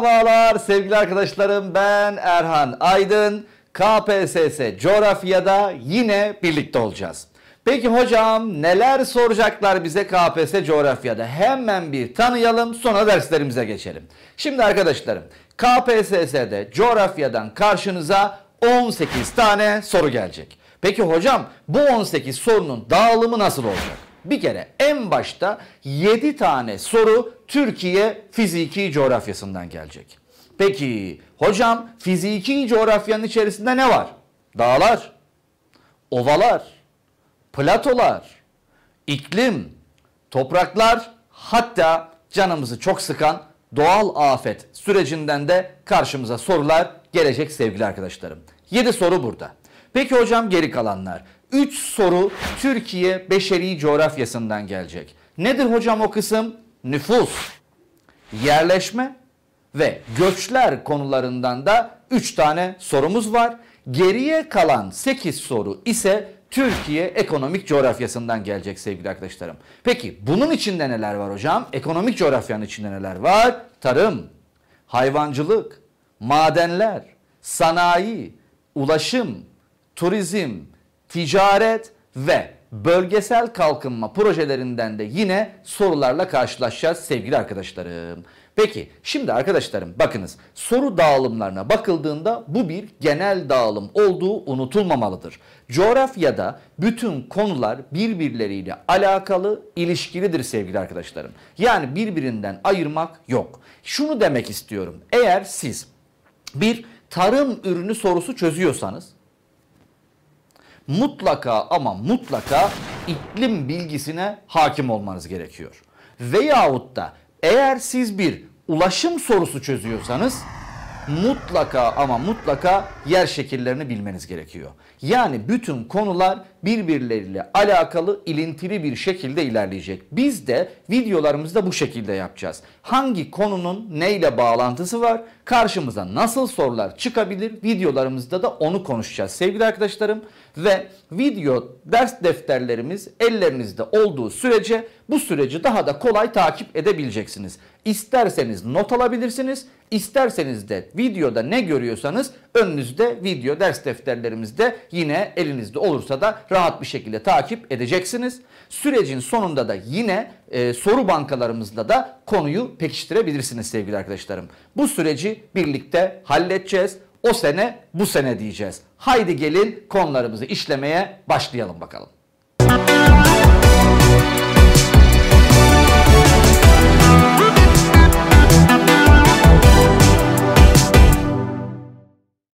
Merhabalar sevgili arkadaşlarım ben Erhan Aydın. KPSS coğrafyada yine birlikte olacağız. Peki hocam neler soracaklar bize KPSS coğrafyada? Hemen bir tanıyalım sonra derslerimize geçelim. Şimdi arkadaşlarım KPSS'de coğrafyadan karşınıza 18 tane soru gelecek. Peki hocam bu 18 sorunun dağılımı nasıl olacak? Bir kere en başta 7 tane soru Türkiye fiziki coğrafyasından gelecek. Peki hocam fiziki coğrafyanın içerisinde ne var? Dağlar, ovalar, platolar, iklim, topraklar hatta canımızı çok sıkan doğal afet sürecinden de karşımıza sorular gelecek sevgili arkadaşlarım. 7 soru burada. Peki hocam geri kalanlar. 3 soru Türkiye beşeri coğrafyasından gelecek. Nedir hocam o kısım? Nüfus, yerleşme ve göçler konularından da 3 tane sorumuz var. Geriye kalan 8 soru ise Türkiye ekonomik coğrafyasından gelecek sevgili arkadaşlarım. Peki bunun içinde neler var hocam? Ekonomik coğrafyanın içinde neler var? Tarım, hayvancılık, madenler, sanayi, ulaşım, turizm, ticaret ve bölgesel kalkınma projelerinden de yine sorularla karşılaşacağız sevgili arkadaşlarım. Peki şimdi arkadaşlarım bakınız soru dağılımlarına bakıldığında bu bir genel dağılım olduğu unutulmamalıdır. Coğrafyada bütün konular birbirleriyle alakalı, ilişkilidir sevgili arkadaşlarım. Yani birbirinden ayırmak yok. Şunu demek istiyorum. Eğer siz bir tarım ürünü sorusu çözüyorsanız mutlaka ama mutlaka iklim bilgisine hakim olmanız gerekiyor. Veyahut da eğer siz bir ulaşım sorusu çözüyorsanız mutlaka ama mutlaka yer şekillerini bilmeniz gerekiyor. Yani bütün konular birbirleriyle alakalı ilintili bir şekilde ilerleyecek. Biz de videolarımızda bu şekilde yapacağız. Hangi konunun neyle bağlantısı var? Karşımıza nasıl sorular çıkabilir? Videolarımızda da onu konuşacağız sevgili arkadaşlarım. Ve video ders defterlerimiz ellerinizde olduğu sürece bu süreci daha da kolay takip edebileceksiniz. İsterseniz not alabilirsiniz, İsterseniz de videoda ne görüyorsanız önünüzde video ders defterlerimizde yine elinizde olursa da rahat bir şekilde takip edeceksiniz. Sürecin sonunda da yine e, soru bankalarımızla da konuyu pekiştirebilirsiniz sevgili arkadaşlarım. Bu süreci birlikte halledeceğiz. O sene bu sene diyeceğiz. Haydi gelin konularımızı işlemeye başlayalım bakalım.